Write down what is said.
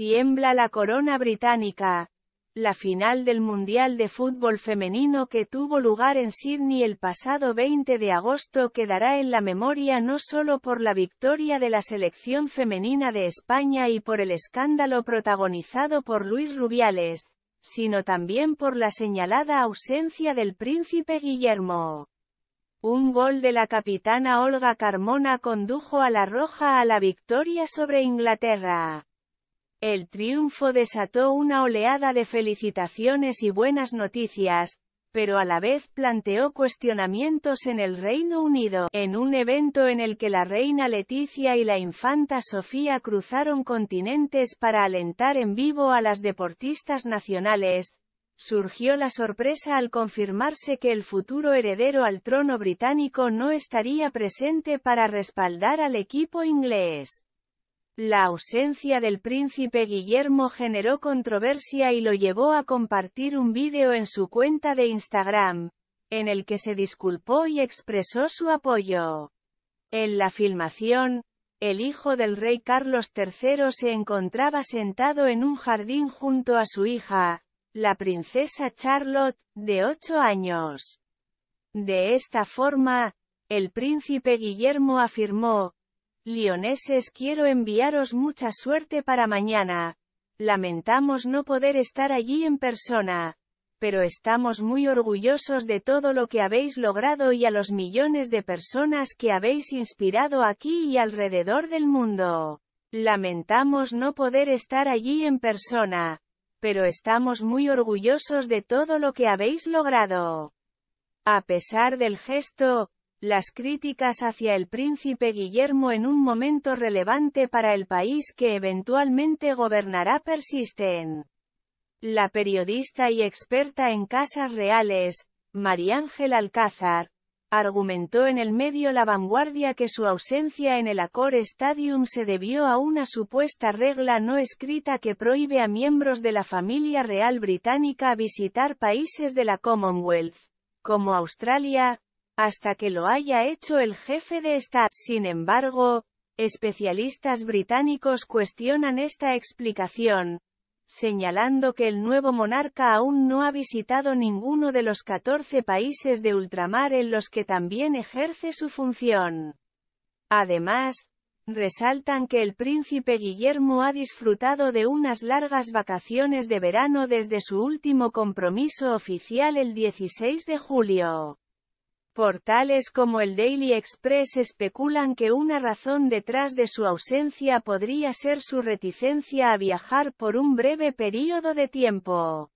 Tiembla la corona británica. La final del Mundial de Fútbol Femenino que tuvo lugar en Sydney el pasado 20 de agosto quedará en la memoria no solo por la victoria de la selección femenina de España y por el escándalo protagonizado por Luis Rubiales, sino también por la señalada ausencia del príncipe Guillermo. Un gol de la capitana Olga Carmona condujo a la Roja a la victoria sobre Inglaterra. El triunfo desató una oleada de felicitaciones y buenas noticias, pero a la vez planteó cuestionamientos en el Reino Unido, en un evento en el que la reina Leticia y la infanta Sofía cruzaron continentes para alentar en vivo a las deportistas nacionales, surgió la sorpresa al confirmarse que el futuro heredero al trono británico no estaría presente para respaldar al equipo inglés. La ausencia del príncipe Guillermo generó controversia y lo llevó a compartir un vídeo en su cuenta de Instagram, en el que se disculpó y expresó su apoyo. En la filmación, el hijo del rey Carlos III se encontraba sentado en un jardín junto a su hija, la princesa Charlotte, de ocho años. De esta forma, el príncipe Guillermo afirmó, Lioneses quiero enviaros mucha suerte para mañana. Lamentamos no poder estar allí en persona. Pero estamos muy orgullosos de todo lo que habéis logrado y a los millones de personas que habéis inspirado aquí y alrededor del mundo. Lamentamos no poder estar allí en persona. Pero estamos muy orgullosos de todo lo que habéis logrado. A pesar del gesto, las críticas hacia el príncipe Guillermo en un momento relevante para el país que eventualmente gobernará persisten. La periodista y experta en casas reales, Ángel Alcázar, argumentó en el medio La Vanguardia que su ausencia en el Accor Stadium se debió a una supuesta regla no escrita que prohíbe a miembros de la familia real británica visitar países de la Commonwealth, como Australia, hasta que lo haya hecho el jefe de Estado. Sin embargo, especialistas británicos cuestionan esta explicación, señalando que el nuevo monarca aún no ha visitado ninguno de los 14 países de ultramar en los que también ejerce su función. Además, resaltan que el príncipe Guillermo ha disfrutado de unas largas vacaciones de verano desde su último compromiso oficial el 16 de julio. Portales como el Daily Express especulan que una razón detrás de su ausencia podría ser su reticencia a viajar por un breve periodo de tiempo.